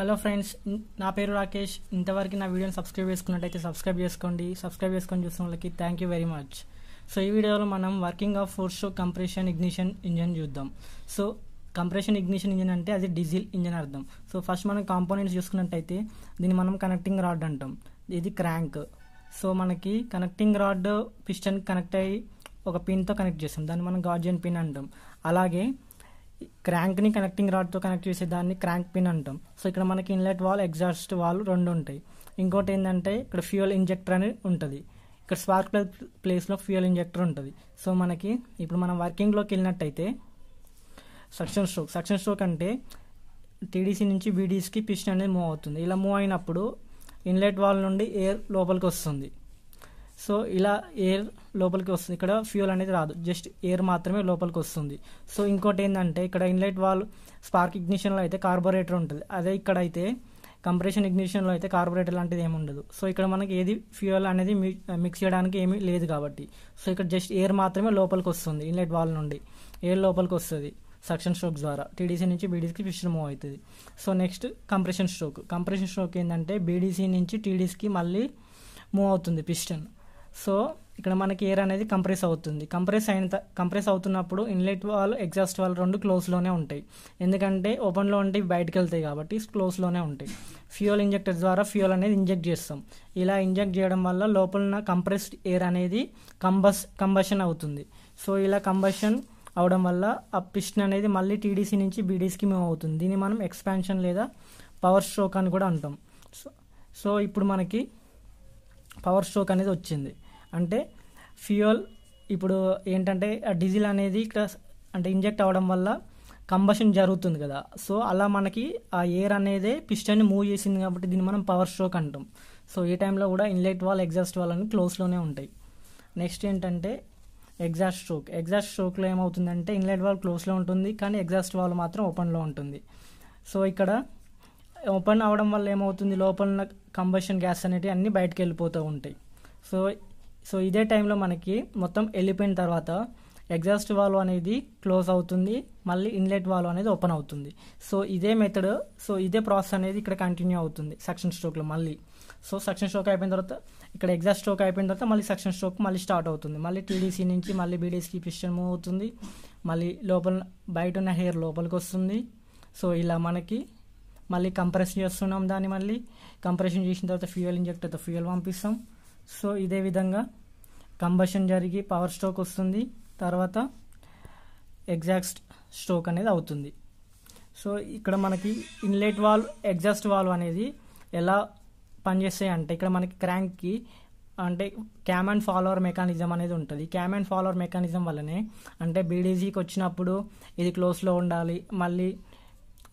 hello friends నా పేరు రాకేష్ ఇంతవరకు నా వీడియోని సబ్స్క్రైబ్ చేసుకున్నట్టయితే సబ్స్క్రైబ్ చేసుకోండి సబ్స్క్రైబ్ చేసుకొని చూసిన వాళ్ళకి thank you very much so ఈ వీడియోలో మనం working of force compression ignition engine చూద్దాం సో కంప్రెషన్ ఇగ్నిషన్ ఇంజన్ అంటే అది డీజిల్ ఇంజన్ అర్థం సో ఫస్ట్ మనం కాంపోనెంట్స్ చూసుకున్నట్టయితే దీన్ని మనం కనెక్టింగ్ రాడ్ అంటాం ఇది క్రాంక్ సో మనకి కనెక్టింగ్ రాడ్ పిస్టన్ కనెక్ట్ అయ్యి ఒక పిన్తో కనెక్ట్ చేస్తాం దాన్ని మనం గార్జియన్ పిన్ అంటాం అలాగే క్రాంక్ని కనెక్టింగ్ రాడ్తో కనెక్ట్ చేసే దాన్ని క్రాంక్ పిన్ అంటాం సో ఇక్కడ మనకి ఇన్లెట్ వాల్ ఎగ్జాస్ట్ వాల్ రెండు ఉంటాయి ఇంకోటి ఏంటంటే ఇక్కడ ఫ్యూయల్ ఇంజెక్టర్ అని ఉంటుంది ఇక్కడ స్పార్క్ ప్లగ్ ప్లేస్లో ఫ్యూయల్ ఇంజెక్టర్ ఉంటుంది సో మనకి ఇప్పుడు మనం వర్కింగ్లోకి వెళ్ళినట్టయితే సక్షన్ స్ట్రోక్ సక్షన్ స్ట్రోక్ అంటే టీడీసీ నుంచి బీడీసీకి పిస్టన్ అనేది మూవ్ అవుతుంది ఇలా మూవ్ అయినప్పుడు ఇన్లెట్ వాల్ నుండి ఎయిర్ లోపలికి వస్తుంది సో ఇలా ఎయిర్ లోపలికి వస్తుంది ఇక్కడ ఫ్యూల్ అనేది రాదు జస్ట్ ఎయిర్ మాత్రమే లోపలికి వస్తుంది సో ఇంకోటి ఏంటంటే ఇక్కడ ఇన్లైట్ వాల్ స్పార్క్ ఇగ్నిషన్లో అయితే కార్బొరేటర్ ఉంటుంది అదే ఇక్కడ అయితే కంప్రెషన్ ఇగ్నిషన్లో అయితే కార్బొరేటర్ లాంటిది ఏమి ఉండదు సో ఇక్కడ మనకి ఏది ఫ్యూయల్ అనేది మిక్స్ చేయడానికి ఏమీ లేదు కాబట్టి సో ఇక్కడ జస్ట్ ఎయిర్ మాత్రమే లోపలికి వస్తుంది ఇన్లైట్ వాల్ నుండి ఎయిర్ లోపలికి వస్తుంది సక్షన్ స్ట్రోక్ ద్వారా టీడీసీ నుంచి బీడీసీకి ఫిషన్ మూవ్ అవుతుంది so next compression stroke compression stroke ఏంటంటే బీడీసీ నుంచి టీడీసీకి మళ్ళీ మూవ్ అవుతుంది పిస్టన్ సో ఇక్కడ మనకి ఎయిర్ అనేది కంప్రెస్ అవుతుంది కంప్రెస్ అయిన కంప్రెస్ అవుతున్నప్పుడు ఇన్లెట్ వాళ్ళు ఎగ్జాస్ట్ వాళ్ళు రెండు క్లోజ్లోనే ఉంటాయి ఎందుకంటే ఓపెన్లో ఉంటే బయటకు వెళ్తాయి కాబట్టి క్లోజ్లోనే ఉంటాయి ఫ్యూయల్ ఇంజెక్టర్ ద్వారా ఫ్యూయల్ అనేది ఇంజెక్ట్ చేస్తాం ఇలా ఇంజెక్ట్ చేయడం వల్ల లోపల కంప్రెస్డ్ ఎయిర్ అనేది కంబస్ కంబషన్ అవుతుంది సో ఇలా కంబషన్ అవడం వల్ల ఆ పిస్టన్ అనేది మళ్ళీ టీడీసీ నుంచి బీడీసీకి మేము అవుతుంది దీన్ని మనం ఎక్స్పాన్షన్ లేదా పవర్ స్ట్రోక్ అని కూడా అంటాం సో సో ఇప్పుడు మనకి పవర్ స్ట్రోక్ అనేది వచ్చింది అంటే ఫ్యూయల్ ఇప్పుడు ఏంటంటే డీజిల్ అనేది ఇక్కడ అంటే ఇంజెక్ట్ అవ్వడం వల్ల కంబషన్ జరుగుతుంది కదా సో అలా మనకి ఆ ఎయిర్ అనేది పిస్టన్ మూవ్ చేసింది కాబట్టి దీన్ని మనం పవర్ స్ట్రోక్ అంటాం సో ఈ టైంలో కూడా ఇన్లెట్ వాల్ ఎగ్జాస్ట్ వాల్ అని క్లోజ్లోనే ఉంటాయి నెక్స్ట్ ఏంటంటే ఎగ్జాస్ట్ స్ట్రోక్ ఎగ్జాస్ట్ స్ట్రోక్లో ఏమవుతుందంటే ఇన్లెట్ వాల్ క్లోజ్లో ఉంటుంది కానీ ఎగ్జాస్ట్ వాల్ మాత్రం ఓపెన్లో ఉంటుంది సో ఇక్కడ ఓపెన్ అవడం వల్ల ఏమవుతుంది లోపల కంబషన్ గ్యాస్ అనేటివి అన్నీ బయటకు వెళ్ళిపోతూ ఉంటాయి సో సో ఇదే టైంలో మనకి మొత్తం వెళ్ళిపోయిన తర్వాత ఎగ్జాస్ట్ వాల్వ్ అనేది క్లోజ్ అవుతుంది మళ్ళీ ఇన్లెట్ వాల్వ్ అనేది ఓపెన్ అవుతుంది సో ఇదే మెథడ్ సో ఇదే ప్రాసెస్ అనేది ఇక్కడ కంటిన్యూ అవుతుంది సెక్షన్ స్ట్రోక్లో మళ్ళీ సో సెక్షన్ స్ట్రోక్ అయిపోయిన తర్వాత ఇక్కడ ఎగ్జాస్ట్ స్ట్రోక్ అయిపోయిన తర్వాత మళ్ళీ సెక్షన్ స్ట్రోక్ మళ్ళీ స్టార్ట్ అవుతుంది మళ్ళీ టీడీసీ నుంచి మళ్ళీ బీడీసీకి పిస్టన్ మూవ్ అవుతుంది మళ్ళీ లోపల బయట ఉన్న హెయిర్ లోపలికి వస్తుంది సో ఇలా మనకి మళ్ళీ కంప్రెషన్ చేస్తున్నాం దాన్ని మళ్ళీ కంప్రెషన్ చేసిన తర్వాత ఫ్యూయల్ ఇంజెక్టర్తో ఫ్యూయల్ పంపిస్తాం సో ఇదే విధంగా కంబషన్ జరిగి పవర్ స్ట్రోక్ వస్తుంది తర్వాత ఎగ్జాక్ట్ స్ట్రోక్ అనేది అవుతుంది సో ఇక్కడ మనకి ఇన్లెట్ వాల్వ్ ఎగ్జాస్ట్ వాల్వ్ అనేది ఎలా పనిచేస్తాయి అంటే ఇక్కడ మనకి క్రాంక్కి అంటే క్యామ్ అండ్ ఫాలోవర్ మెకానిజం అనేది ఉంటుంది క్యామ్ అండ్ ఫాలోవర్ మెకానిజం వల్లనే అంటే బీడీజీకి వచ్చినప్పుడు ఇది క్లోజ్లో ఉండాలి మళ్ళీ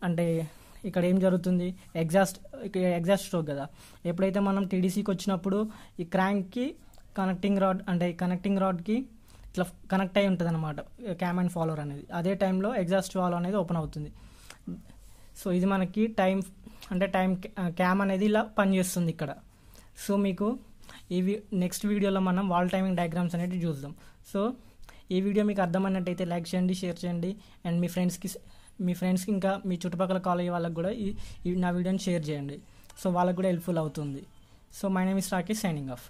అంటే ఇక్కడ ఏం జరుగుతుంది ఎగ్జాస్ట్ ఎగ్జాస్ట్ స్ట్రోక్ కదా ఎప్పుడైతే మనం టీడీసీకి వచ్చినప్పుడు ఈ క్రాంక్కి కనెక్టింగ్ రాడ్ అంటే కనెక్టింగ్ రాడ్కి ఇట్లా కనెక్ట్ అయి ఉంటుంది అనమాట క్యామ్ అండ్ ఫాలోవర్ అనేది అదే టైంలో ఎగ్జాస్ట్ వాల్ అనేది ఓపెన్ అవుతుంది సో ఇది మనకి టైం అంటే టైం క్యామ్ అనేది ఇలా పనిచేస్తుంది ఇక్కడ సో మీకు ఈ నెక్స్ట్ వీడియోలో మనం వాల్ టైమింగ్ డయాగ్రామ్స్ అనేవి చూద్దాం సో ఈ వీడియో మీకు అర్థమైనట్టయితే లైక్ చేయండి షేర్ చేయండి అండ్ మీ ఫ్రెండ్స్కి మీ ఫ్రెండ్స్కి ఇంకా మీ చుట్టుపక్కల కాలేజ్ వాళ్ళకి కూడా ఈ నా వీడియోని షేర్ చేయండి సో వాళ్ళకి కూడా హెల్ప్ఫుల్ అవుతుంది so my name is Rakesh signing of